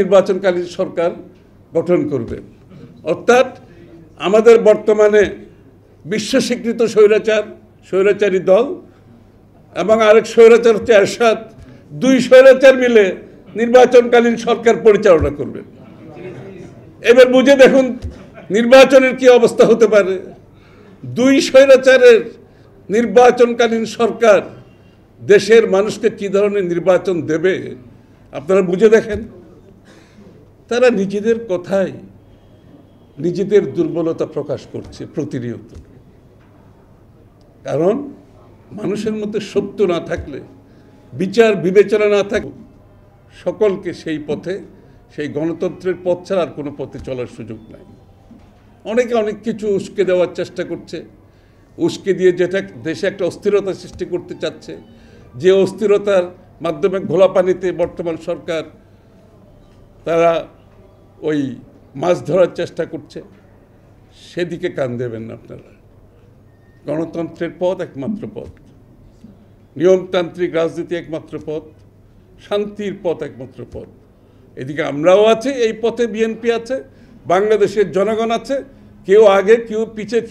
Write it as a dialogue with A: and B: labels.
A: নির্বাচনকালীন সরকার গঠন করবে অর্থাৎ আমাদের বর্তমানে বিশ্ব স্বীকৃত স্বৈরাচার স্বৈরাচারী দল এবং আরেক স্বৈরাচার হচ্ছে এরশাদ দুই স্বৈরাচার মিলে নির্বাচনকালীন সরকার পরিচালনা করবে এবার বুঝে দেখুন নির্বাচনের কি অবস্থা হতে পারে দুই স্বৈরাচারের নির্বাচনকালীন সরকার দেশের মানুষকে কি ধরনের নির্বাচন দেবে আপনারা বুঝে দেখেন তারা নিজেদের কথায় নিজেদের দুর্বলতা প্রকাশ করছে প্রতিনিয়ত কারণ মানুষের মধ্যে সত্য না থাকলে বিচার বিবেচনা না থাকলে সকলকে সেই পথে সেই গণতন্ত্রের পথ ছাড়া আর কোনো পথে চলার সুযোগ নাই অনেকে অনেক কিছু উস্কে দেওয়ার চেষ্টা করছে উস্কে দিয়ে যেটা দেশে একটা অস্থিরতা সৃষ্টি করতে চাচ্ছে যে অস্থিরতার মাধ্যমে ঘোলা পানিতে বর্তমান সরকার তারা ওই মাছ ধরার চেষ্টা করছে সেদিকে কান দেবেন আপনারা গণতন্ত্রের পথ একমাত্র পথ নিয়মতান্ত্রিক রাজনীতি একমাত্র পথ শান্তির পথ একমাত্র পথ এদিকে আমরাও আছি এই পথে বিএনপি আছে বাংলাদেশের জনগণ আছে কেউ আগে কেউ পিছিয়ে